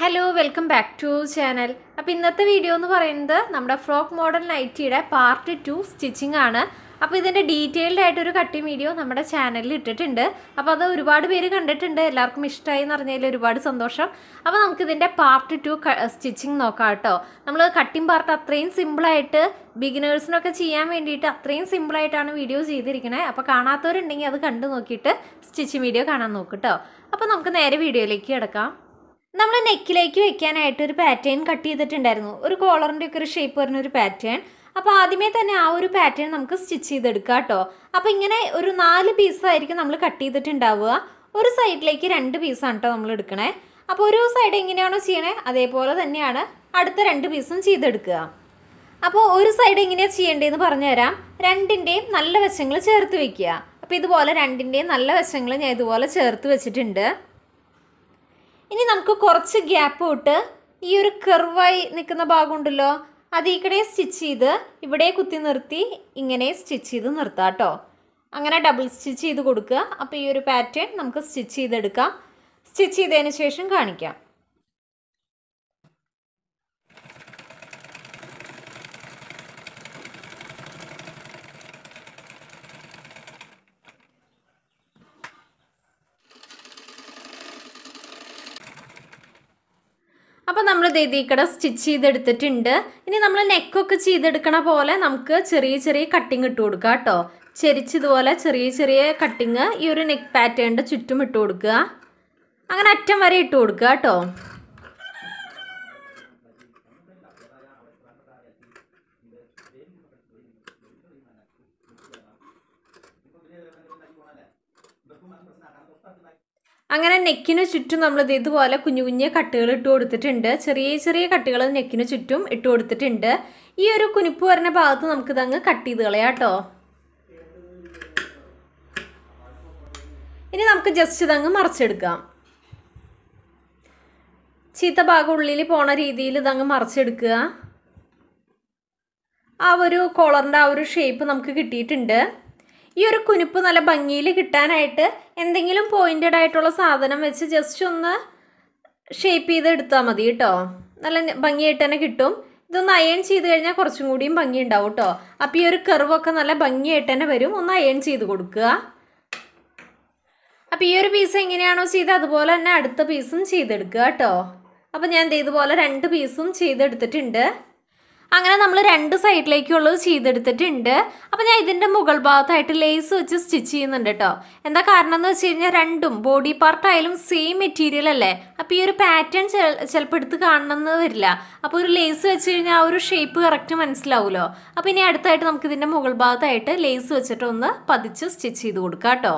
hello welcome back to channel അപ്പോൾ ഇന്നത്തെ video എന്ന് പറയുന്നത് നമ്മുടെ ഫ്രോക്ക് മോഡൽ നൈറ്റിയുടെ പാർട്ട് ടു സ്റ്റിച്ചിങ് ആണ് അപ്പോൾ ഇതിൻ്റെ ഡീറ്റെയിൽഡ് ആയിട്ടൊരു കട്ടിങ് വീഡിയോ നമ്മുടെ ചാനലിൽ ഇട്ടിട്ടുണ്ട് അപ്പോൾ അത് ഒരുപാട് പേര് കണ്ടിട്ടുണ്ട് എല്ലാവർക്കും ഇഷ്ടമായി എന്ന് പറഞ്ഞതിൽ ഒരുപാട് സന്തോഷം അപ്പോൾ നമുക്ക് ഇതിൻ്റെ പാർട്ട് ടു സ്റ്റിച്ചിങ് നോക്കാം കേട്ടോ നമ്മൾ കട്ടിങ് പാർട്ട് അത്രയും സിമ്പിളായിട്ട് ബിഗിനേഴ്സിനൊക്കെ ചെയ്യാൻ വേണ്ടിയിട്ട് അത്രയും സിമ്പിളായിട്ടാണ് വീഡിയോ ചെയ്തിരിക്കുന്നത് അപ്പോൾ കാണാത്തവരുണ്ടെങ്കിൽ അത് കണ്ടു നോക്കിയിട്ട് സ്റ്റിച്ചിങ് വീഡിയോ കാണാൻ കേട്ടോ അപ്പോൾ നമുക്ക് നേരെ വീഡിയോയിലേക്ക് കിടക്കാം നമ്മൾ നെക്കിലേക്ക് വെക്കാനായിട്ട് ഒരു പാറ്റേൺ കട്ട് ചെയ്തിട്ടുണ്ടായിരുന്നു ഒരു കോളറിൻ്റെ ഒക്കെ ഒരു ഷേപ്പ് പറഞ്ഞ ഒരു പാറ്റേൺ അപ്പോൾ ആദ്യമേ തന്നെ ആ ഒരു പാറ്റേൺ നമുക്ക് സ്റ്റിച്ച് ചെയ്തെടുക്കാം കേട്ടോ അപ്പോൾ ഇങ്ങനെ ഒരു നാല് പീസായിരിക്കും നമ്മൾ കട്ട് ചെയ്തിട്ടുണ്ടാവുക ഒരു സൈഡിലേക്ക് രണ്ട് പീസാണ് കേട്ടോ നമ്മൾ എടുക്കണേ അപ്പോൾ ഒരു സൈഡ് എങ്ങനെയാണോ ചെയ്യണേ അതേപോലെ തന്നെയാണ് അടുത്ത രണ്ട് പീസും ചെയ്തെടുക്കുക അപ്പോൾ ഒരു സൈഡ് എങ്ങനെയാണ് ചെയ്യേണ്ടതെന്ന് പറഞ്ഞുതരാം രണ്ടിൻ്റെയും നല്ല വശങ്ങൾ ചേർത്ത് വയ്ക്കുക അപ്പോൾ ഇതുപോലെ രണ്ടിൻ്റെയും നല്ല വശങ്ങൾ ഞാൻ ഇതുപോലെ ചേർത്ത് വെച്ചിട്ടുണ്ട് ഇനി നമുക്ക് കുറച്ച് ഗ്യാപ്പ് വിട്ട് ഈ ഒരു കെർവായി നിൽക്കുന്ന ഭാഗമുണ്ടല്ലോ അത് ഈ കടയെ സ്റ്റിച്ച് ചെയ്ത് ഇവിടെ കുത്തി നിർത്തി ഇങ്ങനെ സ്റ്റിച്ച് ചെയ്ത് നിർത്താം കേട്ടോ അങ്ങനെ ഡബിൾ സ്റ്റിച്ച് ചെയ്ത് കൊടുക്കുക അപ്പോൾ ഈ ഒരു പാറ്റേൺ നമുക്ക് സ്റ്റിച്ച് ചെയ്തെടുക്കാം സ്റ്റിച്ച് ചെയ്തതിന് ശേഷം കാണിക്കാം ദേ കട സ്റ്റിച്ച് ചെയ്തെടുത്തിട്ടുണ്ട് ഇനി നമ്മൾ നെക്കൊക്കെ ചെയ്തെടുക്കണ പോലെ നമുക്ക് ചെറിയ ചെറിയ കട്ടിങ് ഇട്ട് കൊടുക്കുക കേട്ടോ ചെരിച്ചതുപോലെ ചെറിയ ചെറിയ കട്ടിങ് ഈ ഒരു നെക്ക് പാറ്റേണിൻ്റെ ചുറ്റും ഇട്ട് കൊടുക്കുക അങ്ങനെ അറ്റം വരെ ഇട്ട് കൊടുക്കുക കേട്ടോ അങ്ങനെ നെക്കിന് ചുറ്റും നമ്മൾ ഇതുപോലെ കുഞ്ഞു കുഞ്ഞ് കട്ടുകൾ ഇട്ട് കൊടുത്തിട്ടുണ്ട് ചെറിയ ചെറിയ കട്ടുകൾ നെക്കിന് ചുറ്റും ഇട്ട് കൊടുത്തിട്ടുണ്ട് ഈ ഒരു കുനിപ്പ് വരുന്ന ഭാഗത്ത് അങ്ങ് കട്ട് ചെയ്ത് കളയാം കേട്ടോ ഇനി നമുക്ക് ജസ്റ്റ് ഇതങ്ങ് മറിച്ചെടുക്കാം ചീത്ത ഭാഗം ഉള്ളിൽ പോണ രീതിയിൽ ഇതങ്ങ് മറിച്ചെടുക്കുക ആ ഒരു കോളറിൻ്റെ ആ ഒരു ഷേപ്പ് നമുക്ക് കിട്ടിയിട്ടുണ്ട് ഈ ഒരു കുനിപ്പ് നല്ല ഭംഗിയിൽ കിട്ടാനായിട്ട് എന്തെങ്കിലും പോയിന്റഡ് ആയിട്ടുള്ള സാധനം വെച്ച് ജസ്റ്റ് ഒന്ന് ഷേപ്പ് ചെയ്ത് എടുത്താൽ മതി കേട്ടോ നല്ല ഭംഗിയായിട്ട് തന്നെ കിട്ടും ഇതൊന്ന് അയൺ ചെയ്ത് കഴിഞ്ഞാൽ കുറച്ചും കൂടിയും ഭംഗി ഉണ്ടാവും കേട്ടോ അപ്പം ഈ ഒരു കർവൊക്കെ നല്ല ഭംഗിയായിട്ട് തന്നെ വരും ഒന്ന് അയൺ ചെയ്ത് കൊടുക്കുക അപ്പം ഈ ഒരു പീസ് എങ്ങനെയാണോ ചെയ്ത് അതുപോലെ തന്നെ അടുത്ത പീസും ചെയ്തെടുക്കുക കേട്ടോ അപ്പോൾ ഞാൻ ഇതുപോലെ രണ്ട് പീസും ചെയ്തെടുത്തിട്ടുണ്ട് അങ്ങനെ നമ്മൾ രണ്ട് സൈഡിലേക്കുള്ളത് ചെയ്തെടുത്തിട്ടുണ്ട് അപ്പോൾ ഞാൻ ഇതിൻ്റെ മുകൾ ഭാഗത്തായിട്ട് ലേസ് വെച്ച് സ്റ്റിച്ച് ചെയ്യുന്നുണ്ട് കേട്ടോ എന്താ കാരണം എന്ന് വെച്ച് കഴിഞ്ഞാൽ രണ്ടും ബോഡി പാർട്ടായാലും സെയിം മെറ്റീരിയൽ അല്ലേ അപ്പോൾ ഈ ഒരു പാറ്റേൺ ചിലപ്പോൾ എടുത്ത് കാണണമെന്ന് വരില്ല അപ്പോൾ ഒരു ലേസ് വെച്ച് കഴിഞ്ഞാൽ ആ ഒരു ഷേപ്പ് കറക്റ്റ് മനസ്സിലാവുമല്ലോ അപ്പോൾ ഇനി അടുത്തായിട്ട് നമുക്ക് ഇതിൻ്റെ മുകൾ ഭാഗത്തായിട്ട് ലേസ് വെച്ചിട്ട് ഒന്ന് പതിച്ച് സ്റ്റിച്ച് ചെയ്ത് കൊടുക്കാം കേട്ടോ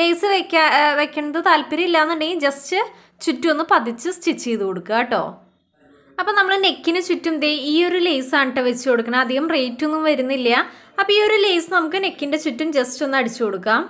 ലേസ് വെക്കാ വെക്കേണ്ടത് താല്പര്യം ഇല്ലാന്നുണ്ടെങ്കിൽ ജസ്റ്റ് ചുറ്റും ഒന്ന് പതിച്ച് സ്റ്റിച്ച് ചെയ്ത് കൊടുക്കുക കേട്ടോ അപ്പോൾ നമ്മൾ നെക്കിന് ചുറ്റും ദേ ഈ ഒരു ലേസാണ് കേട്ടോ വെച്ച് കൊടുക്കണം അധികം റേറ്റ് ഒന്നും വരുന്നില്ല അപ്പോൾ ഈ ഒരു ലേസ് നമുക്ക് നെക്കിൻ്റെ ചുറ്റും ജസ്റ്റ് ഒന്ന് അടിച്ചു കൊടുക്കാം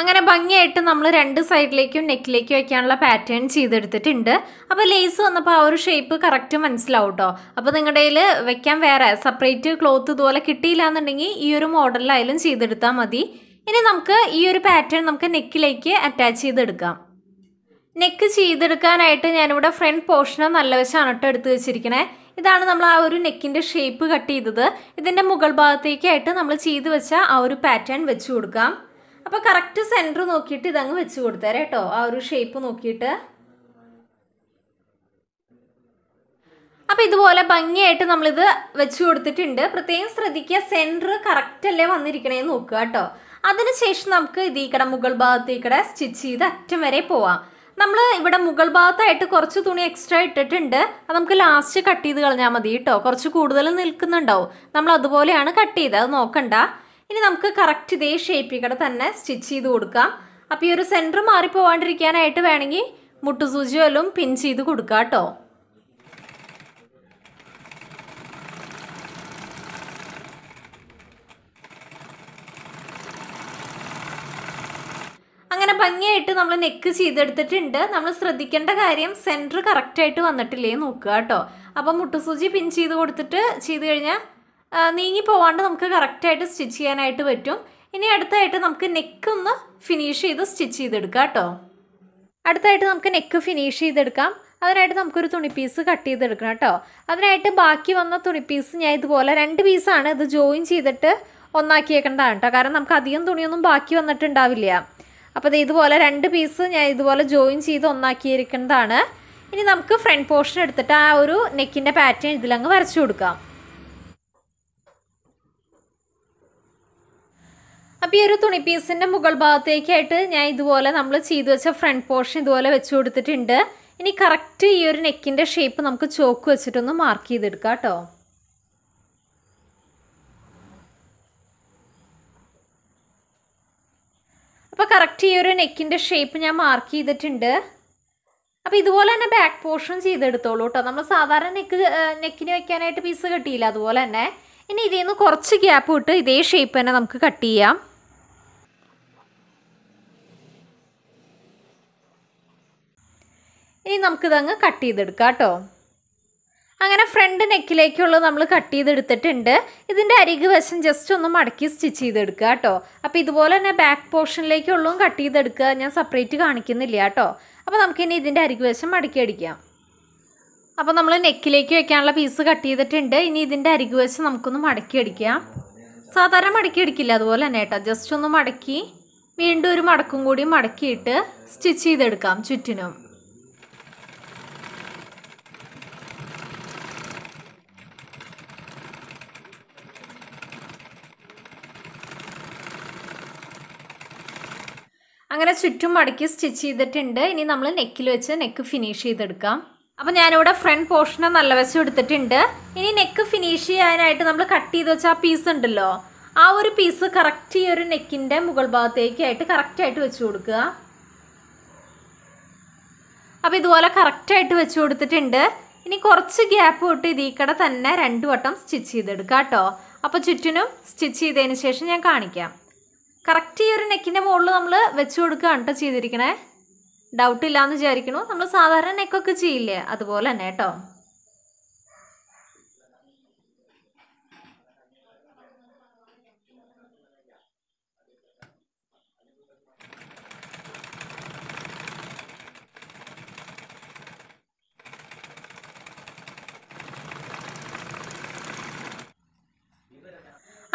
അങ്ങനെ ഭംഗിയായിട്ട് നമ്മൾ രണ്ട് സൈഡിലേക്കും നെക്കിലേക്കും വയ്ക്കാനുള്ള പാറ്റേൺ ചെയ്തെടുത്തിട്ടുണ്ട് അപ്പോൾ ലേസ് വന്നപ്പോൾ ആ ഒരു ഷേപ്പ് കറക്റ്റ് മനസ്സിലാവും കേട്ടോ അപ്പോൾ നിങ്ങളുടെ കയ്യിൽ വെക്കാൻ വേറെ സെപ്പറേറ്റ് ക്ലോത്ത് ഇതുപോലെ കിട്ടിയില്ല എന്നുണ്ടെങ്കിൽ ഈ ഒരു മോഡലിലായാലും ചെയ്തെടുത്താൽ മതി ഇനി നമുക്ക് ഈ ഒരു പാറ്റേൺ നമുക്ക് നെക്കിലേക്ക് അറ്റാച്ച് ചെയ്തെടുക്കാം നെക്ക് ചെയ്തെടുക്കാനായിട്ട് ഞാനിവിടെ ഫ്രണ്ട് പോർഷന് നല്ല വശമാണ് കേട്ടോ എടുത്ത് വെച്ചിരിക്കണേ ഇതാണ് നമ്മൾ ആ ഒരു നെക്കിൻ്റെ ഷേപ്പ് കട്ട് ചെയ്തത് ഇതിൻ്റെ മുകൾ ഭാഗത്തേക്കായിട്ട് നമ്മൾ ചെയ്ത് വെച്ച ആ ഒരു പാറ്റേൺ വെച്ച് കൊടുക്കാം അപ്പോൾ കറക്റ്റ് സെന്റർ നോക്കിയിട്ട് ഇതങ്ങ് വെച്ച് കൊടുത്തേരെ കേട്ടോ ആ ഒരു ഷേപ്പ് നോക്കിയിട്ട് അപ്പോൾ ഇതുപോലെ ഭംഗിയായിട്ട് നമ്മളിത് വെച്ച് കൊടുത്തിട്ടുണ്ട് പ്രത്യേകം ശ്രദ്ധിക്കുക സെന്റർ കറക്റ്റ് അല്ലേ വന്നിരിക്കണേ നോക്കുക കേട്ടോ അതിനുശേഷം നമുക്ക് ഇത് കട മുകൾ ഭാഗത്തേക്കടെ സ്റ്റിച്ച് ചെയ്ത് അറ്റം വരെ പോവാം നമ്മൾ ഇവിടെ മുകൾ ഭാഗത്തായിട്ട് കുറച്ച് തുണി എക്സ്ട്രാ ഇട്ടിട്ടുണ്ട് അത് നമുക്ക് ലാസ്റ്റ് കട്ട് ചെയ്ത് കളഞ്ഞാൽ മതി കേട്ടോ കുറച്ച് കൂടുതൽ നിൽക്കുന്നുണ്ടാവും നമ്മൾ അതുപോലെയാണ് കട്ട് ചെയ്ത് അത് നോക്കണ്ട ഇനി നമുക്ക് കറക്റ്റ് ഇതേ ഷേപ്പിക്കടെ തന്നെ സ്റ്റിച്ച് ചെയ്ത് കൊടുക്കാം അപ്പോൾ ഈ ഒരു സെൻറ്റർ മാറിപ്പോവാണ്ടിരിക്കാനായിട്ട് വേണമെങ്കിൽ മുട്ടുസൂചി വല്ലതും പിൻ ചെയ്ത് കൊടുക്കുക കേട്ടോ അങ്ങനെ ഭംഗിയായിട്ട് നമ്മൾ നെക്ക് ചെയ്തെടുത്തിട്ടുണ്ട് നമ്മൾ ശ്രദ്ധിക്കേണ്ട കാര്യം സെൻറ്റർ കറക്റ്റായിട്ട് വന്നിട്ടില്ലേ നോക്കുക കേട്ടോ അപ്പം മുട്ടുസൂചി പിൻ ചെയ്ത് കൊടുത്തിട്ട് ചെയ്ത് കഴിഞ്ഞാൽ നീങ്ങി പോവാണ്ട് നമുക്ക് കറക്റ്റായിട്ട് സ്റ്റിച്ച് ചെയ്യാനായിട്ട് പറ്റും ഇനി അടുത്തായിട്ട് നമുക്ക് നെക്ക് ഒന്ന് ഫിനിഷ് ചെയ്ത് സ്റ്റിച്ച് ചെയ്തെടുക്കാം കേട്ടോ അടുത്തായിട്ട് നമുക്ക് നെക്ക് ഫിനിഷ് ചെയ്തെടുക്കാം അതിനായിട്ട് നമുക്കൊരു തുണി പീസ് കട്ട് ചെയ്തെടുക്കണം കേട്ടോ അതിനായിട്ട് ബാക്കി വന്ന തുണി പീസ് ഞാൻ ഇതുപോലെ രണ്ട് പീസാണ് ഇത് ജോയിൻ ചെയ്തിട്ട് ഒന്നാക്കിയേക്കേണ്ടതാണ് കേട്ടോ കാരണം നമുക്ക് അധികം തുണിയൊന്നും ബാക്കി വന്നിട്ടുണ്ടാവില്ല അപ്പോൾ ഇതുപോലെ രണ്ട് പീസ് ഞാൻ ഇതുപോലെ ജോയിൻ ചെയ്ത് ഒന്നാക്കിയിരിക്കേണ്ടതാണ് ഇനി നമുക്ക് ഫ്രണ്ട് പോർഷൻ എടുത്തിട്ട് ആ ഒരു നെക്കിൻ്റെ പാറ്റേൺ ഇതിലങ്ങ് വരച്ചു കൊടുക്കാം അപ്പോൾ ഈ ഒരു തുണി പീസിൻ്റെ മുകൾ ഭാഗത്തേക്കായിട്ട് ഞാൻ ഇതുപോലെ നമ്മൾ ചെയ്തു വെച്ച ഫ്രണ്ട് പോർഷൻ ഇതുപോലെ വെച്ച് കൊടുത്തിട്ടുണ്ട് ഇനി കറക്റ്റ് ഈ ഒരു നെക്കിൻ്റെ ഷേപ്പ് നമുക്ക് ചോക്ക് വെച്ചിട്ടൊന്ന് മാർക്ക് ചെയ്തെടുക്കാം കേട്ടോ അപ്പോൾ കറക്റ്റ് ഈ ഒരു നെക്കിൻ്റെ ഷേപ്പ് ഞാൻ മാർക്ക് ചെയ്തിട്ടുണ്ട് അപ്പോൾ ഇതുപോലെ തന്നെ ബാക്ക് പോർഷൻ ചെയ്തെടുത്തോളൂ കേട്ടോ നമ്മൾ സാധാരണ നെക്ക് നെക്കിന് വെക്കാനായിട്ട് പീസ് കിട്ടിയില്ല അതുപോലെ തന്നെ ഇനി ഇതിൽ നിന്ന് കുറച്ച് ഗ്യാപ്പ് ഇട്ട് ഇതേ ഷേപ്പ് തന്നെ നമുക്ക് കട്ട് ചെയ്യാം ഇനി അങ്ങ് കട്ട് ചെയ്തെടുക്കാം കേട്ടോ അങ്ങനെ ഫ്രണ്ട് നെക്കിലേക്കുള്ള നമ്മൾ കട്ട് ചെയ്തെടുത്തിട്ടുണ്ട് ഇതിൻ്റെ അരികു വശം ജസ്റ്റ് ഒന്ന് മടക്കി സ്റ്റിച്ച് ചെയ്തെടുക്കുക കേട്ടോ അപ്പോൾ ഇതുപോലെ തന്നെ ബാക്ക് പോർഷനിലേക്കുള്ളതും കട്ട് ചെയ്തെടുക്കുക ഞാൻ സെപ്പറേറ്റ് കാണിക്കുന്നില്ല കേട്ടോ അപ്പോൾ നമുക്കിനി ഇതിൻ്റെ അരികു വശം മടക്കി അടിക്കാം അപ്പോൾ നമ്മൾ നെക്കിലേക്ക് വെക്കാനുള്ള പീസ് കട്ട് ചെയ്തിട്ടുണ്ട് ഇനി ഇതിൻ്റെ അരികു വശം നമുക്കൊന്ന് മടക്കി അടിക്കാം സാധാരണ മടക്കി അടിക്കില്ല അതുപോലെ തന്നെ കേട്ടോ ജസ്റ്റ് ഒന്ന് മടക്കി വീണ്ടും ഒരു മടക്കും കൂടി മടക്കിയിട്ട് സ്റ്റിച്ച് ചെയ്തെടുക്കാം ചുറ്റിനും അങ്ങനെ ചുറ്റും മടക്കി സ്റ്റിച്ച് ചെയ്തിട്ടുണ്ട് ഇനി നമ്മൾ നെക്കിൽ വെച്ച് നെക്ക് ഫിനിഷ് ചെയ്തെടുക്കാം അപ്പോൾ ഞാനിവിടെ ഫ്രണ്ട് പോർഷനെ നല്ല വശം എടുത്തിട്ടുണ്ട് ഇനി നെക്ക് ഫിനിഷ് ചെയ്യാനായിട്ട് നമ്മൾ കട്ട് ചെയ്ത് വെച്ച ആ പീസ് ഉണ്ടല്ലോ ആ ഒരു പീസ് കറക്റ്റ് ഈ ഒരു നെക്കിൻ്റെ മുകൾ ഭാഗത്തേക്കായിട്ട് കറക്റ്റായിട്ട് വെച്ച് കൊടുക്കുക അപ്പോൾ ഇതുപോലെ കറക്റ്റായിട്ട് വെച്ച് കൊടുത്തിട്ടുണ്ട് ഇനി കുറച്ച് ഗ്യാപ്പ് വിട്ട് കട തന്നെ രണ്ട് വട്ടം സ്റ്റിച്ച് ചെയ്തെടുക്കാം കേട്ടോ അപ്പോൾ ചുറ്റിനും സ്റ്റിച്ച് ചെയ്തതിന് ശേഷം ഞാൻ കാണിക്കാം കറക്റ്റ് ഈ ഒരു നെക്കിൻ്റെ മുകളിൽ നമ്മൾ വെച്ച് കൊടുക്കുകയാണ് കേട്ടോ ചെയ്തിരിക്കണേ ഡൗട്ട് ഇല്ലയെന്ന് വിചാരിക്കണു നമ്മൾ സാധാരണ നെക്കൊക്കെ ചെയ്യില്ലേ അതുപോലെ തന്നെ കേട്ടോ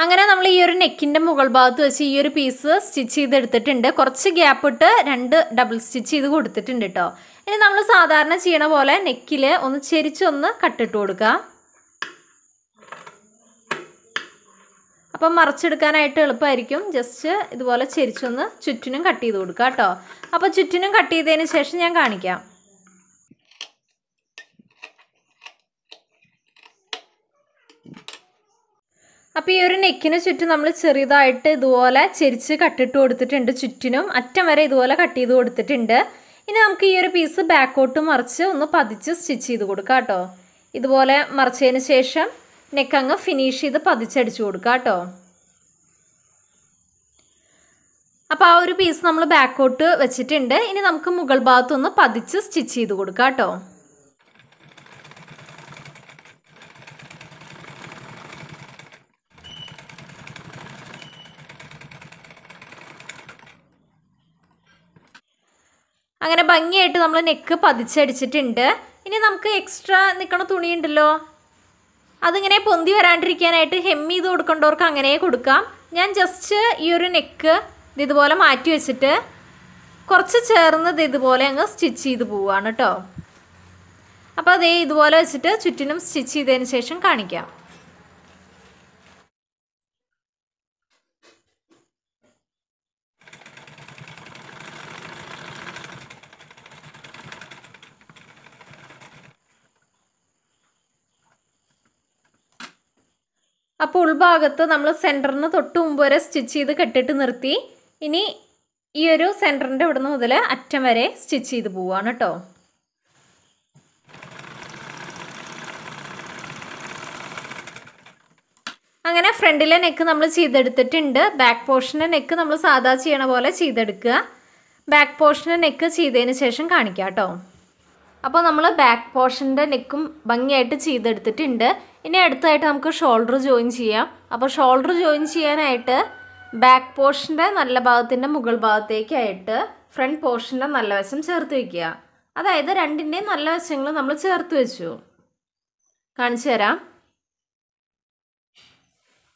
അങ്ങനെ നമ്മൾ ഈ ഒരു നെക്കിൻ്റെ മുകൾ ഭാഗത്ത് വെച്ച് ഈ ഒരു പീസ് സ്റ്റിച്ച് ചെയ്തെടുത്തിട്ടുണ്ട് കുറച്ച് ഗ്യാപ്പ് ഇട്ട് രണ്ട് ഡബിൾ സ്റ്റിച്ച് ചെയ്ത് കൊടുത്തിട്ടുണ്ട് കേട്ടോ ഇനി നമ്മൾ സാധാരണ ചെയ്യണ പോലെ നെക്കിൽ ഒന്ന് ചെരിച്ചൊന്ന് കട്ടിട്ട് കൊടുക്കുക അപ്പം മറച്ചെടുക്കാനായിട്ട് എളുപ്പമായിരിക്കും ജസ്റ്റ് ഇതുപോലെ ചെരിച്ചൊന്ന് ചുറ്റിനും കട്ട് ചെയ്ത് കൊടുക്കുക കേട്ടോ അപ്പോൾ ചുറ്റിനും കട്ട് ചെയ്തതിന് ശേഷം ഞാൻ കാണിക്കാം അപ്പോൾ ഈ ഒരു നെക്കിന് ചുറ്റും നമ്മൾ ചെറുതായിട്ട് ഇതുപോലെ ചെരിച്ച് കട്ടിട്ട് കൊടുത്തിട്ടുണ്ട് ചുറ്റിനും അറ്റം വരെ ഇതുപോലെ കട്ട് ചെയ്ത് കൊടുത്തിട്ടുണ്ട് ഇനി നമുക്ക് ഈ ഒരു പീസ് ബാക്കോട്ട് മറിച്ച് ഒന്ന് പതിച്ച് സ്റ്റിച്ച് ചെയ്ത് കൊടുക്കാം കേട്ടോ ഇതുപോലെ മറിച്ചതിന് ശേഷം നെക്ക് അങ്ങ് ഫിനിഷ് ചെയ്ത് പതിച്ചടിച്ചു കൊടുക്കുക കേട്ടോ അപ്പോൾ ആ ഒരു പീസ് നമ്മൾ ബാക്കോട്ട് വെച്ചിട്ടുണ്ട് ഇനി നമുക്ക് മുകൾ ഭാഗത്തൊന്ന് പതിച്ച് സ്റ്റിച്ച് ചെയ്ത് കൊടുക്കാം കേട്ടോ അങ്ങനെ ഭംഗിയായിട്ട് നമ്മൾ നെക്ക് പതിച്ചടിച്ചിട്ടുണ്ട് ഇനി നമുക്ക് എക്സ്ട്രാ നിൽക്കണ തുണിയുണ്ടല്ലോ അതിങ്ങനെ പൊന്തി വരാണ്ടിരിക്കാനായിട്ട് ഹെം ചെയ്ത് കൊടുക്കേണ്ടവർക്ക് അങ്ങനെ കൊടുക്കാം ഞാൻ ജസ്റ്റ് ഈ ഒരു നെക്ക് ഇതുപോലെ മാറ്റി വെച്ചിട്ട് കുറച്ച് ചേർന്നത് ഇതുപോലെ അങ്ങ് സ്റ്റിച്ച് ചെയ്ത് പോവുകയാണ് കേട്ടോ അപ്പോൾ അതേ ഇതുപോലെ വെച്ചിട്ട് ചുറ്റിനും സ്റ്റിച്ച് ചെയ്തതിന് ശേഷം കാണിക്കാം അപ്പോൾ ഉൾഭാഗത്ത് നമ്മൾ സെൻറ്ററിന് തൊട്ട് മുമ്പ് വരെ സ്റ്റിച്ച് ചെയ്ത് കെട്ടിട്ട് നിർത്തി ഇനി ഈ ഒരു സെൻറ്ററിൻ്റെ ഇവിടുന്ന് മുതൽ അറ്റം വരെ സ്റ്റിച്ച് ചെയ്ത് പോവാണ് കേട്ടോ അങ്ങനെ ഫ്രണ്ടിലെ നെക്ക് നമ്മൾ ചെയ്തെടുത്തിട്ടുണ്ട് ബാക്ക് പോർഷൻ്റെ നെക്ക് നമ്മൾ സാധാ ചെയ്യണ പോലെ ചെയ്തെടുക്കുക ബാക്ക് പോർഷൻ്റെ നെക്ക് ചെയ്തതിന് ശേഷം കാണിക്കാം കേട്ടോ അപ്പോൾ നമ്മൾ ബാക്ക് പോർഷൻ്റെ നെക്കും ഭംഗിയായിട്ട് ചെയ്തെടുത്തിട്ടുണ്ട് ഇനി അടുത്തതായിട്ട് നമുക്ക് ഷോൾഡർ ജോയിൻ ചെയ്യാം അപ്പോൾ ഷോൾഡർ ജോയിൻ ചെയ്യാനായിട്ട് ബാക്ക് പോർഷൻ്റെ നല്ല ഭാഗത്തിൻ്റെ മുകൾ ഭാഗത്തേക്കായിട്ട് ഫ്രണ്ട് പോർഷൻ്റെ നല്ല വശം ചേർത്ത് വയ്ക്കുക അതായത് രണ്ടിൻ്റെയും നല്ല വശങ്ങൾ നമ്മൾ ചേർത്ത് വെച്ചു കാണിച്ചു തരാം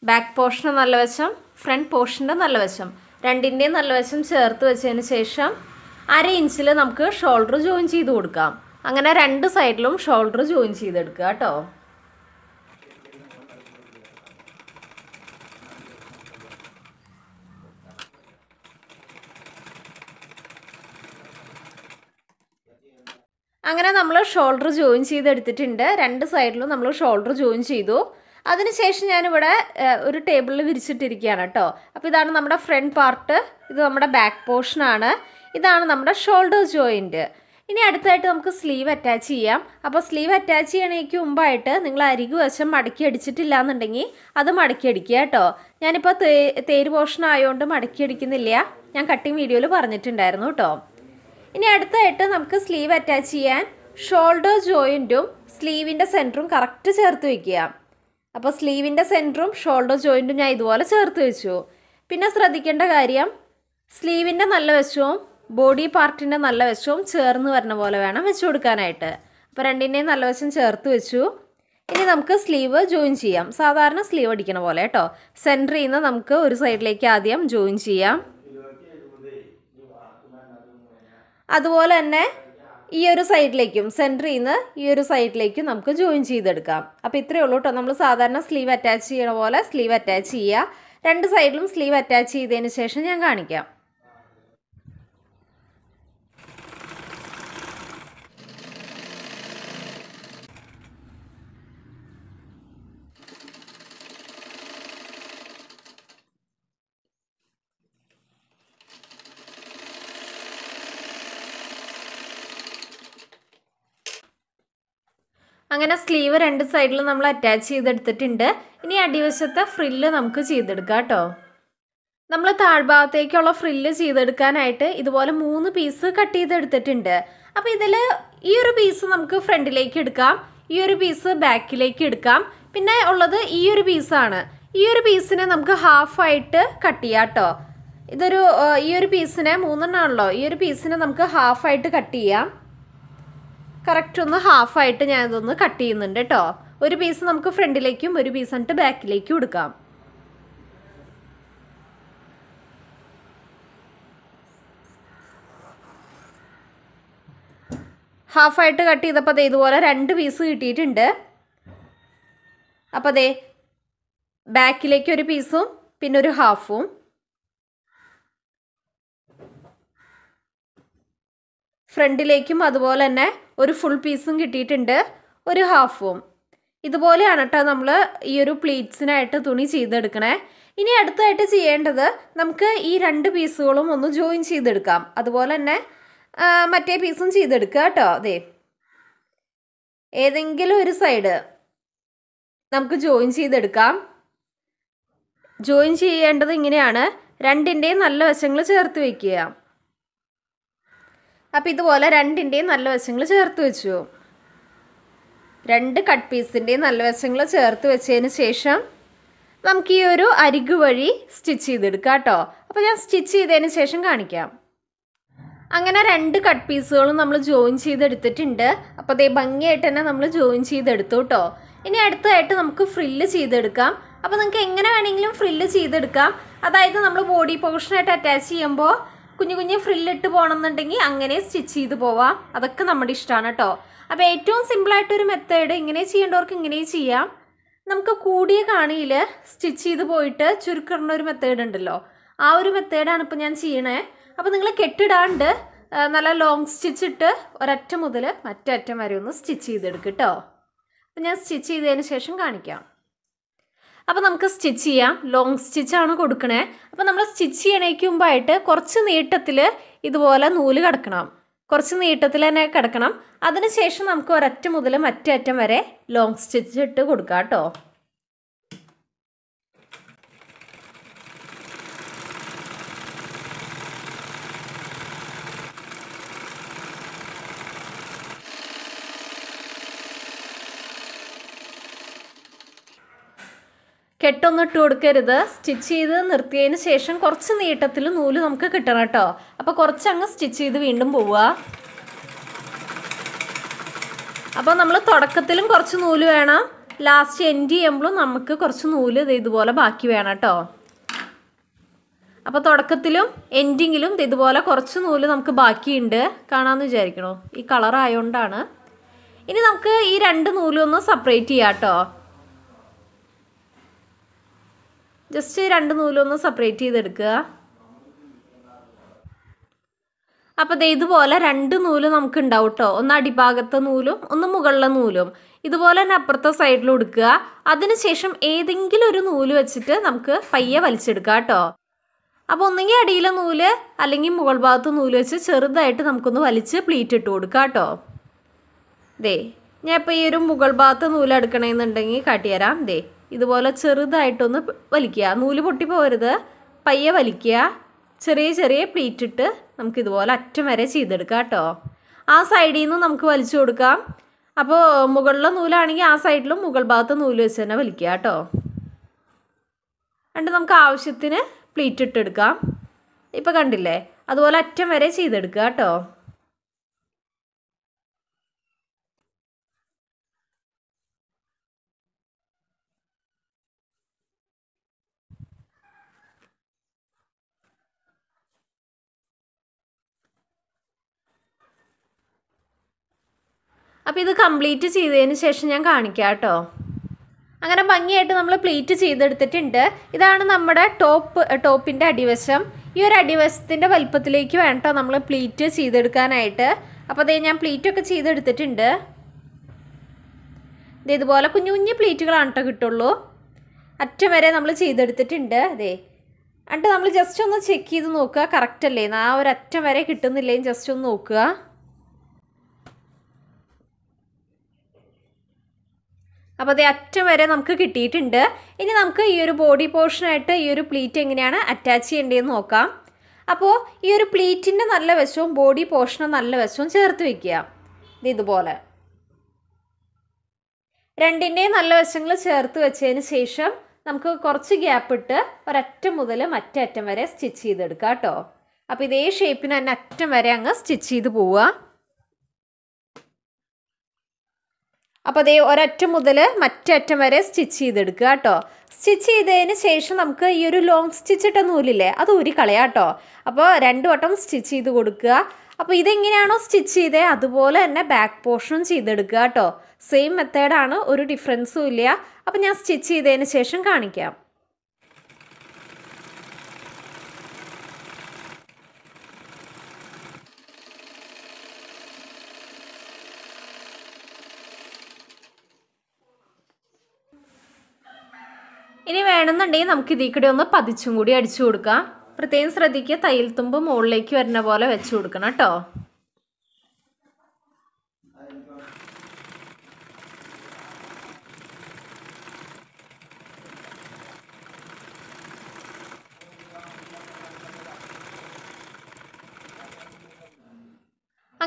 ബാക്ക് പോർഷൻ്റെ നല്ല വശം ഫ്രണ്ട് പോർഷൻ്റെ നല്ല വശം രണ്ടിൻ്റെയും നല്ല വശം ചേർത്ത് വെച്ചതിന് ശേഷം അര ഇഞ്ചിൽ നമുക്ക് ഷോൾഡർ ജോയിൻ ചെയ്ത് കൊടുക്കാം അങ്ങനെ രണ്ട് സൈഡിലും ഷോൾഡർ ജോയിൻ ചെയ്തെടുക്കുക കേട്ടോ നമ്മൾ ഷോൾഡർ ജോയിൻ ചെയ്തെടുത്തിട്ടുണ്ട് രണ്ട് സൈഡിലും നമ്മൾ ഷോൾഡർ ജോയിൻ ചെയ്തു അതിനുശേഷം ഞാനിവിടെ ഒരു ടേബിളിൽ വിരിച്ചിട്ടിരിക്കുകയാണ് കേട്ടോ അപ്പോൾ ഇതാണ് നമ്മുടെ ഫ്രണ്ട് പാർട്ട് ഇത് നമ്മുടെ ബാക്ക് പോർഷനാണ് ഇതാണ് നമ്മുടെ ഷോൾഡർ ജോയിൻറ്റ് ഇനി അടുത്തായിട്ട് നമുക്ക് സ്ലീവ് അറ്റാച്ച് ചെയ്യാം അപ്പോൾ സ്ലീവ് അറ്റാച്ച് ചെയ്യണേക്ക് മുമ്പായിട്ട് നിങ്ങൾ അരികു വശം മടക്കി അടിച്ചിട്ടില്ല എന്നുണ്ടെങ്കിൽ അത് മടക്കി അടിക്കുക കേട്ടോ ഞാനിപ്പോൾ തേ തേര് പോർഷൻ ആയതുകൊണ്ട് മടക്കി അടിക്കുന്നില്ല ഞാൻ കട്ടിങ് വീഡിയോയിൽ പറഞ്ഞിട്ടുണ്ടായിരുന്നു കേട്ടോ ഇനി അടുത്തായിട്ട് നമുക്ക് സ്ലീവ് അറ്റാച്ച് ചെയ്യാൻ ഷോൾഡർ ജോയിൻറ്റും സ്ലീവിൻ്റെ സെൻറ്ററും കറക്റ്റ് ചേർത്ത് വയ്ക്കുക അപ്പോൾ സ്ലീവിൻ്റെ സെൻറ്ററും ഷോൾഡർ ജോയിൻറ്റും ഞാൻ ഇതുപോലെ ചേർത്ത് വെച്ചു പിന്നെ ശ്രദ്ധിക്കേണ്ട കാര്യം സ്ലീവിൻ്റെ നല്ല വശവും ബോഡി പാർട്ടിൻ്റെ നല്ല വശവും ചേർന്ന് വരുന്ന പോലെ വേണം വെച്ചു കൊടുക്കാനായിട്ട് അപ്പോൾ രണ്ടിൻ്റെയും നല്ല വശം ചേർത്ത് വെച്ചു ഇനി നമുക്ക് സ്ലീവ് ജോയിൻ ചെയ്യാം സാധാരണ സ്ലീവ് അടിക്കണ പോലെ കേട്ടോ സെൻറ്റർ ചെയ്യുന്ന നമുക്ക് ഒരു സൈഡിലേക്ക് ആദ്യം ജോയിൻ ചെയ്യാം അതുപോലെ തന്നെ ഈ ഒരു സൈഡിലേക്കും സെൻറ്ററിൽ നിന്ന് ഈ ഒരു സൈഡിലേക്കും നമുക്ക് ജോയിൻ ചെയ്തെടുക്കാം അപ്പോൾ ഇത്രയേ ഉള്ളൂ കേട്ടോ നമ്മൾ സാധാരണ സ്ലീവ് അറ്റാച്ച് ചെയ്യണ പോലെ സ്ലീവ് അറ്റാച്ച് ചെയ്യുക രണ്ട് സൈഡിലും സ്ലീവ് അറ്റാച്ച് ചെയ്തതിന് ശേഷം ഞാൻ കാണിക്കാം അങ്ങനെ സ്ലീവ് രണ്ട് സൈഡിലും നമ്മൾ അറ്റാച്ച് ചെയ്തെടുത്തിട്ടുണ്ട് ഇനി അടിവശത്തെ ഫ്രില്ല് നമുക്ക് ചെയ്തെടുക്കാം കേട്ടോ നമ്മൾ താഴ്ഭാഗത്തേക്കുള്ള ഫ്രില്ല് ചെയ്തെടുക്കാനായിട്ട് ഇതുപോലെ മൂന്ന് പീസ് കട്ട് ചെയ്തെടുത്തിട്ടുണ്ട് അപ്പോൾ ഇതിൽ ഈ ഒരു പീസ് നമുക്ക് ഫ്രണ്ടിലേക്ക് എടുക്കാം ഈ ഒരു പീസ് ബാക്കിലേക്ക് എടുക്കാം പിന്നെ ഉള്ളത് ഈ ഒരു പീസാണ് ഈ ഒരു പീസിനെ നമുക്ക് ഹാഫായിട്ട് കട്ട് ചെയ്യാം കേട്ടോ ഇതൊരു ഈ ഒരു പീസിനെ മൂന്നെണ്ണമാണല്ലോ ഈ ഒരു പീസിനെ നമുക്ക് ഹാഫായിട്ട് കട്ട് ചെയ്യാം കറക്റ്റ് ഒന്ന് ഹാഫായിട്ട് ഞാനിതൊന്ന് കട്ട് ചെയ്യുന്നുണ്ട് കേട്ടോ ഒരു പീസ് നമുക്ക് ഫ്രണ്ടിലേക്കും ഒരു പീസ് എന്നിട്ട് ബാക്കിലേക്കും എടുക്കാം ഹാഫായിട്ട് കട്ട് ചെയ്തപ്പോൾ അതേ ഇതുപോലെ രണ്ട് പീസ് കിട്ടിയിട്ടുണ്ട് അപ്പോൾ അതേ ബാക്കിലേക്ക് ഒരു പീസും പിന്നെ ഒരു ഹാഫും ഫ്രണ്ടിലേക്കും അതുപോലെ തന്നെ ഒരു ഫുൾ പീസും കിട്ടിയിട്ടുണ്ട് ഒരു ഹാഫും ഇതുപോലെയാണ് കേട്ടോ നമ്മൾ ഈ ഒരു പ്ലീറ്റ്സിനായിട്ട് തുണി ചെയ്തെടുക്കണേ ഇനി അടുത്തായിട്ട് ചെയ്യേണ്ടത് നമുക്ക് ഈ രണ്ട് പീസുകളും ഒന്ന് ജോയിൻ ചെയ്തെടുക്കാം അതുപോലെ തന്നെ മറ്റേ പീസും ചെയ്തെടുക്കുക കേട്ടോ അതെ ഏതെങ്കിലും ഒരു സൈഡ് നമുക്ക് ജോയിൻ ചെയ്തെടുക്കാം ജോയിൻ ചെയ്യേണ്ടത് ഇങ്ങനെയാണ് രണ്ടിൻ്റെയും നല്ല വശങ്ങൾ ചേർത്ത് വയ്ക്കുക അപ്പോൾ ഇതുപോലെ രണ്ടിൻ്റെയും നല്ല വശങ്ങൾ ചേർത്ത് വെച്ചു രണ്ട് കട്ട് പീസിൻ്റെയും നല്ല വശങ്ങൾ ചേർത്ത് വെച്ചതിന് ശേഷം നമുക്ക് ഈ ഒരു അരികു വഴി സ്റ്റിച്ച് ചെയ്തെടുക്കാം കേട്ടോ അപ്പോൾ ഞാൻ സ്റ്റിച്ച് ചെയ്തതിന് ശേഷം കാണിക്കാം അങ്ങനെ രണ്ട് കട്ട് പീസുകളും നമ്മൾ ജോയിൻ ചെയ്തെടുത്തിട്ടുണ്ട് അപ്പോൾ അതേ ഭംഗിയായിട്ട് തന്നെ നമ്മൾ ജോയിൻ ചെയ്തെടുത്തു കേട്ടോ ഇനി അടുത്തതായിട്ട് നമുക്ക് ഫ്രില്ല് ചെയ്തെടുക്കാം അപ്പോൾ നിങ്ങൾക്ക് എങ്ങനെ വേണമെങ്കിലും ഫ്രില്ല് ചെയ്തെടുക്കാം അതായത് നമ്മൾ ബോഡി പോർഷനായിട്ട് അറ്റാച്ച് ചെയ്യുമ്പോൾ കുഞ്ഞു കുഞ്ഞ് ഫ്രില്ലിട്ട് എന്നുണ്ടെങ്കിൽ അങ്ങനെ സ്റ്റിച്ച് ചെയ്ത് പോവാം അതൊക്കെ നമ്മുടെ ഇഷ്ടമാണ് കേട്ടോ അപ്പോൾ ഏറ്റവും സിമ്പിളായിട്ടൊരു മെത്തേഡ് ഇങ്ങനെ ചെയ്യേണ്ടവർക്ക് ഇങ്ങനെ ചെയ്യാം നമുക്ക് കൂടിയ കാണിയിൽ സ്റ്റിച്ച് ചെയ്ത് പോയിട്ട് ചുരുക്കിടുന്ന ഒരു മെത്തേഡ് ഉണ്ടല്ലോ ആ ഒരു മെത്തേഡാണ് ഇപ്പോൾ ഞാൻ ചെയ്യണേ അപ്പോൾ നിങ്ങൾ കെട്ടിടാണ്ട് നല്ല ലോങ് സ്റ്റിച്ച് ഇട്ട് ഒരറ്റം മുതൽ മറ്റേ അറ്റം വരെ ഒന്ന് സ്റ്റിച്ച് ചെയ്തെടുക്കും കേട്ടോ അപ്പോൾ ഞാൻ സ്റ്റിച്ച് ചെയ്തതിന് ശേഷം കാണിക്കാം അപ്പോൾ നമുക്ക് സ്റ്റിച്ച് ചെയ്യാം ലോങ് സ്റ്റിച്ചാണ് കൊടുക്കണേ അപ്പോൾ നമ്മൾ സ്റ്റിച്ച് ചെയ്യണേക്ക് മുമ്പായിട്ട് കുറച്ച് നീട്ടത്തിൽ ഇതുപോലെ നൂല് കിടക്കണം കുറച്ച് നീട്ടത്തിൽ തന്നെ കിടക്കണം അതിനുശേഷം നമുക്ക് ഒരറ്റം മുതൽ മറ്റേ അറ്റം വരെ ലോങ് സ്റ്റിച്ച് ഇട്ട് കൊടുക്കാം കേട്ടോ കെട്ടൊന്നും ഇട്ട് കൊടുക്കരുത് സ്റ്റിച്ച് ചെയ്ത് നിർത്തിയതിന് ശേഷം കുറച്ച് നീട്ടത്തിൽ നൂല് നമുക്ക് കിട്ടണം കേട്ടോ അപ്പോൾ കുറച്ച് അങ്ങ് സ്റ്റിച്ച് ചെയ്ത് വീണ്ടും പോവുക അപ്പോൾ നമ്മൾ തുടക്കത്തിലും കുറച്ച് നൂല് വേണം ലാസ്റ്റ് എൻഡ് ചെയ്യുമ്പോഴും നമുക്ക് കുറച്ച് നൂല് ഇതുപോലെ ബാക്കി വേണം കേട്ടോ അപ്പോൾ തുടക്കത്തിലും എൻഡിങ്ങിലും ഇതുപോലെ കുറച്ച് നൂല് നമുക്ക് ബാക്കിയുണ്ട് കാണാമെന്ന് വിചാരിക്കണോ ഈ കളർ ഇനി നമുക്ക് ഈ രണ്ട് നൂലൊന്ന് സെപ്പറേറ്റ് ചെയ്യാം കേട്ടോ ജസ്റ്റ് രണ്ട് നൂലൊന്ന് സെപ്പറേറ്റ് ചെയ്തെടുക്കുക അപ്പോൾ ദേ ഇതുപോലെ രണ്ട് നൂല് നമുക്ക് ഉണ്ടാവും കേട്ടോ ഒന്ന് അടിഭാഗത്തെ നൂലും ഒന്ന് മുകളിലെ നൂലും ഇതുപോലെ തന്നെ അപ്പുറത്തെ സൈഡിൽ കൊടുക്കുക അതിനുശേഷം ഏതെങ്കിലും ഒരു നൂല് വെച്ചിട്ട് നമുക്ക് പയ്യെ വലിച്ചെടുക്കുക കേട്ടോ അപ്പോൾ ഒന്നെങ്കിൽ അടിയിലെ നൂല് അല്ലെങ്കിൽ മുകൾ ഭാഗത്ത് നൂല് വെച്ച് ചെറുതായിട്ട് നമുക്കൊന്ന് വലിച്ച് പ്ലീറ്റ് ഇട്ട് കൊടുക്കുക കേട്ടോ ദേ ഞാൻ ഇപ്പോൾ ഈ ഒരു മുകൾ ഭാഗത്ത് നൂല് എടുക്കണമെന്നുണ്ടെങ്കിൽ കാട്ടിത്തരാം ദേ ഇതുപോലെ ചെറുതായിട്ടൊന്ന് വലിക്കുക നൂല് പൊട്ടിപ്പോകരുത് പയ്യെ വലിക്കുക ചെറിയ ചെറിയ പ്ലീറ്റ് ഇട്ട് നമുക്ക് ഇതുപോലെ അറ്റം വരെ ചെയ്തെടുക്കാം കേട്ടോ ആ സൈഡിൽ നിന്ന് നമുക്ക് വലിച്ചു കൊടുക്കാം അപ്പോൾ മുകളിലെ നൂലാണെങ്കിൽ ആ സൈഡിലും മുകൾ ഭാഗത്ത് നൂല് വെച്ച് തന്നെ വലിക്കുക കേട്ടോ രണ്ട് നമുക്ക് ആവശ്യത്തിന് പ്ലീറ്റ് ഇട്ടെടുക്കാം ഇപ്പോൾ കണ്ടില്ലേ അതുപോലെ അറ്റം വരെ ചെയ്തെടുക്കുക കേട്ടോ അപ്പോൾ ഇത് കംപ്ലീറ്റ് ചെയ്തതിന് ശേഷം ഞാൻ കാണിക്കാം കേട്ടോ അങ്ങനെ ഭംഗിയായിട്ട് നമ്മൾ പ്ലേറ്റ് ചെയ്തെടുത്തിട്ടുണ്ട് ഇതാണ് നമ്മുടെ ടോപ്പ് ടോപ്പിൻ്റെ അടിവശം ഈ ഒരു അടിവശത്തിൻ്റെ വലിപ്പത്തിലേക്ക് വേണ്ടോ നമ്മൾ പ്ലീറ്റ് ചെയ്തെടുക്കാനായിട്ട് അപ്പോൾ അതേ ഞാൻ പ്ലീറ്റൊക്കെ ചെയ്തെടുത്തിട്ടുണ്ട് ഇത് ഇതുപോലെ കുഞ്ഞു കുഞ്ഞു പ്ലീറ്റുകളാണ് കേട്ടോ കിട്ടുള്ളൂ അറ്റം വരെ നമ്മൾ ചെയ്തെടുത്തിട്ടുണ്ട് അതെ എന്നിട്ട് നമ്മൾ ജസ്റ്റ് ഒന്ന് ചെക്ക് ചെയ്ത് നോക്കുക കറക്റ്റ് അല്ലേ ആ ഒരു അറ്റം വരെ കിട്ടുന്നില്ലേ ജസ്റ്റ് ഒന്ന് നോക്കുക അപ്പോൾ അതേ അറ്റം വരെ നമുക്ക് കിട്ടിയിട്ടുണ്ട് ഇനി നമുക്ക് ഈ ഒരു ബോഡി പോർഷനായിട്ട് ഈ ഒരു പ്ലീറ്റ് എങ്ങനെയാണ് അറ്റാച്ച് ചെയ്യേണ്ടതെന്ന് നോക്കാം അപ്പോൾ ഈ ഒരു പ്ലീറ്റിൻ്റെ നല്ല വശവും ബോഡി പോർഷനും നല്ല വശവും ചേർത്ത് വയ്ക്കുക ഇതുപോലെ രണ്ടിൻ്റെയും നല്ല വശങ്ങൾ ചേർത്ത് വെച്ചതിന് ശേഷം നമുക്ക് കുറച്ച് ഗ്യാപ്പ് ഇട്ട് ഒരറ്റം മുതൽ മറ്റേ അറ്റം വരെ സ്റ്റിച്ച് ചെയ്തെടുക്കാം കേട്ടോ അപ്പോൾ ഇതേ ഷേപ്പിന് തന്നെ അറ്റം വരെ അങ്ങ് സ്റ്റിച്ച് ചെയ്ത് പോവുക അപ്പോൾ അതേ ഒരറ്റം മുതൽ മറ്ററ്റം വരെ സ്റ്റിച്ച് ചെയ്തെടുക്കുക കേട്ടോ സ്റ്റിച്ച് ചെയ്തതിന് ശേഷം നമുക്ക് ഈ ഒരു ലോങ് സ്റ്റിച്ച് ഇട്ട നൂലില്ലേ അത് ഊരി കളയാം കേട്ടോ അപ്പോൾ രണ്ട് വട്ടം സ്റ്റിച്ച് ചെയ്ത് കൊടുക്കുക അപ്പോൾ ഇതെങ്ങനെയാണോ സ്റ്റിച്ച് ചെയ്തേ അതുപോലെ തന്നെ ബാക്ക് പോർഷനും ചെയ്തെടുക്കുക കേട്ടോ സെയിം മെത്തേഡാണ് ഒരു ഡിഫറൻസും ഇല്ല അപ്പോൾ ഞാൻ സ്റ്റിച്ച് ചെയ്തതിന് ശേഷം കാണിക്കാം ഇനി വേണമെന്നുണ്ടെങ്കിൽ നമുക്ക് ഇതിൽ കൂടി ഒന്ന് പതിച്ചും കൂടി അടിച്ചു കൊടുക്കാം പ്രത്യേകം ശ്രദ്ധിക്കുക തയ്യൽ തുമ്പ് മുകളിലേക്ക് വരുന്ന പോലെ വെച്ചു കൊടുക്കണം കേട്ടോ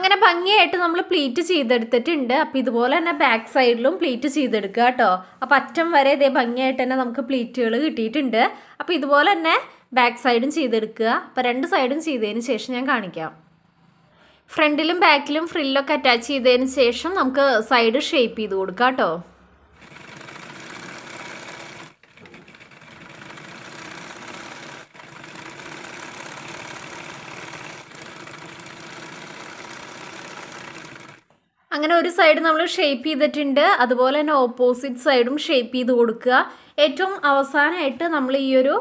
അങ്ങനെ ഭംഗിയായിട്ട് നമ്മൾ പ്ലീറ്റ് ചെയ്തെടുത്തിട്ടുണ്ട് അപ്പോൾ ഇതുപോലെ തന്നെ ബാക്ക് സൈഡിലും പ്ലീറ്റ് ചെയ്തെടുക്കുക കേട്ടോ അപ്പം അറ്റം വരെ ഇതേ ഭംഗിയായിട്ട് തന്നെ നമുക്ക് പ്ലീറ്റുകൾ കിട്ടിയിട്ടുണ്ട് അപ്പോൾ ഇതുപോലെ തന്നെ ബാക്ക് സൈഡും ചെയ്തെടുക്കുക അപ്പോൾ രണ്ട് സൈഡും ചെയ്തതിന് ശേഷം ഞാൻ കാണിക്കാം ഫ്രണ്ടിലും ബാക്കിലും ഫ്രില്ലൊക്കെ അറ്റാച്ച് ചെയ്തതിന് ശേഷം നമുക്ക് സൈഡ് ഷേപ്പ് ചെയ്ത് കൊടുക്കാം കേട്ടോ അങ്ങനെ ഒരു സൈഡ് നമ്മൾ ഷേപ്പ് ചെയ്തിട്ടുണ്ട് അതുപോലെ തന്നെ ഓപ്പോസിറ്റ് സൈഡും ഷേപ്പ് ചെയ്ത് കൊടുക്കുക ഏറ്റവും അവസാനമായിട്ട് നമ്മൾ ഈ ഒരു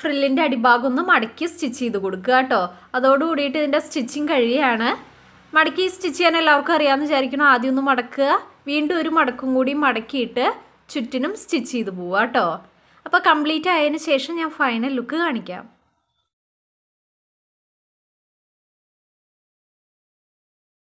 ഫ്രില്ലിൻ്റെ അടിഭാഗം ഒന്ന് മടക്കി സ്റ്റിച്ച് ചെയ്ത് കൊടുക്കുക കേട്ടോ അതോടുകൂടിയിട്ട് ഇതിൻ്റെ സ്റ്റിച്ചിങ് കഴിയുകയാണ് മടക്കി സ്റ്റിച്ച് ചെയ്യാൻ എല്ലാവർക്കും അറിയാമെന്ന് വിചാരിക്കണം ആദ്യം ഒന്ന് മടക്കുക വീണ്ടും ഒരു മടക്കും കൂടി മടക്കിയിട്ട് ചുറ്റിനും സ്റ്റിച്ച് ചെയ്ത് പോവുക കേട്ടോ അപ്പോൾ കംപ്ലീറ്റ് ആയതിന് ശേഷം ഞാൻ ഫൈനൽ ലുക്ക് കാണിക്കാം